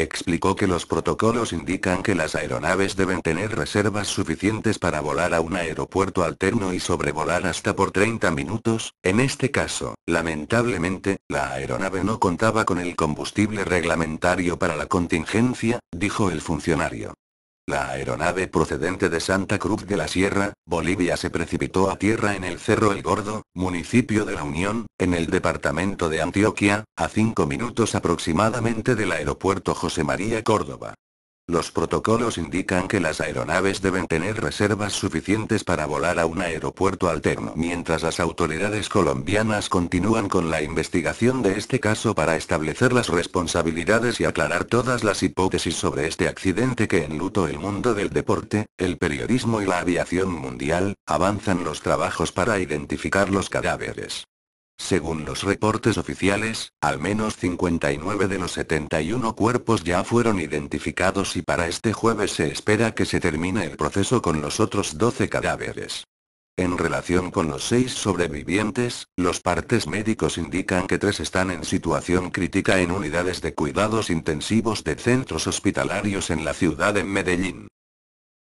Explicó que los protocolos indican que las aeronaves deben tener reservas suficientes para volar a un aeropuerto alterno y sobrevolar hasta por 30 minutos, en este caso, lamentablemente, la aeronave no contaba con el combustible reglamentario para la contingencia, dijo el funcionario. La aeronave procedente de Santa Cruz de la Sierra, Bolivia se precipitó a tierra en el Cerro El Gordo, municipio de La Unión, en el departamento de Antioquia, a cinco minutos aproximadamente del aeropuerto José María Córdoba. Los protocolos indican que las aeronaves deben tener reservas suficientes para volar a un aeropuerto alterno, mientras las autoridades colombianas continúan con la investigación de este caso para establecer las responsabilidades y aclarar todas las hipótesis sobre este accidente que enlutó el mundo del deporte, el periodismo y la aviación mundial, avanzan los trabajos para identificar los cadáveres. Según los reportes oficiales, al menos 59 de los 71 cuerpos ya fueron identificados y para este jueves se espera que se termine el proceso con los otros 12 cadáveres. En relación con los seis sobrevivientes, los partes médicos indican que tres están en situación crítica en unidades de cuidados intensivos de centros hospitalarios en la ciudad de Medellín.